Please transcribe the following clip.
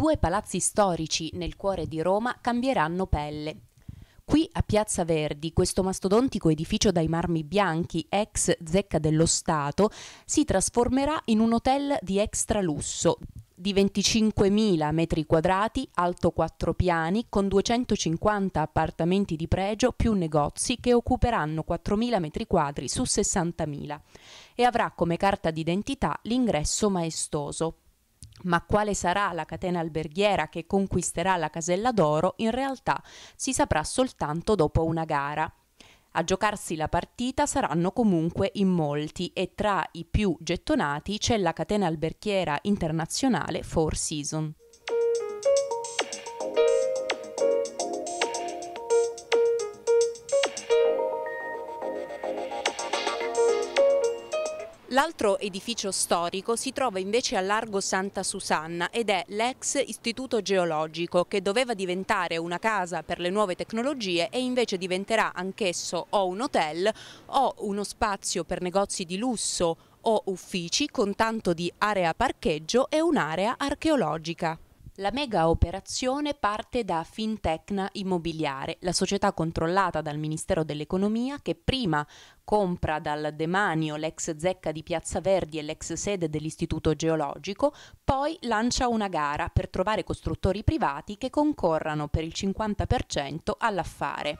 due palazzi storici nel cuore di Roma cambieranno pelle. Qui a Piazza Verdi, questo mastodontico edificio dai marmi bianchi, ex zecca dello Stato, si trasformerà in un hotel di extra lusso, di 25.000 metri quadrati, alto 4 piani, con 250 appartamenti di pregio più negozi che occuperanno 4.000 metri quadri su 60.000 e avrà come carta d'identità l'ingresso maestoso ma quale sarà la catena alberghiera che conquisterà la casella d'oro in realtà si saprà soltanto dopo una gara. A giocarsi la partita saranno comunque in molti e tra i più gettonati c'è la catena alberghiera internazionale Four Seasons. L'altro edificio storico si trova invece a Largo Santa Susanna ed è l'ex istituto geologico che doveva diventare una casa per le nuove tecnologie e invece diventerà anch'esso o un hotel o uno spazio per negozi di lusso o uffici con tanto di area parcheggio e un'area archeologica. La mega operazione parte da Fintecna Immobiliare, la società controllata dal Ministero dell'Economia che prima compra dal demanio l'ex zecca di Piazza Verdi e l'ex sede dell'Istituto Geologico, poi lancia una gara per trovare costruttori privati che concorrano per il 50% all'affare.